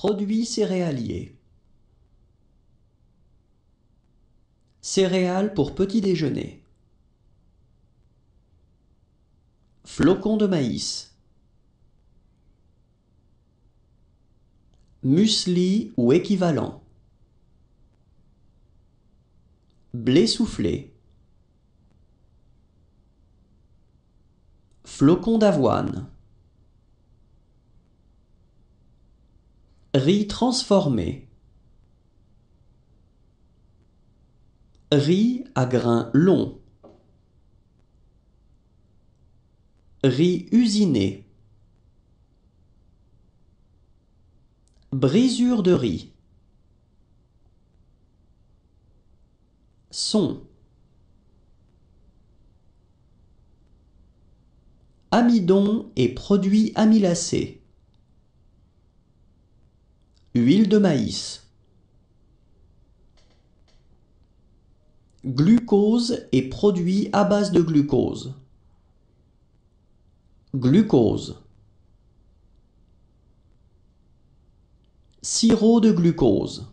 Produits céréaliers. Céréales pour petit déjeuner. Flocons de maïs. Muesli ou équivalent. Blé soufflé. Flocons d'avoine. Riz transformé. Riz à grains longs. Riz usiné. Brisure de riz. Son. Amidon et produits amylacés. Huile de maïs. Glucose et produit à base de glucose. Glucose. Sirop de glucose.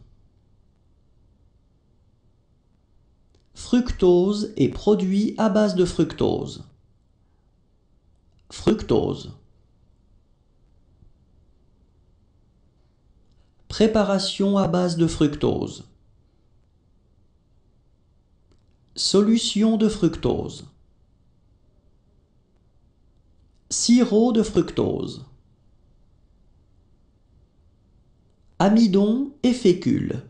Fructose et produit à base de fructose. Fructose. Préparation à base de fructose. Solution de fructose. Sirop de fructose. Amidon et fécule.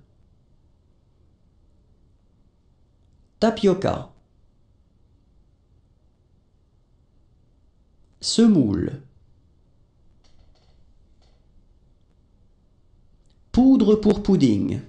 Tapioca. Semoule. poudre pour pudding.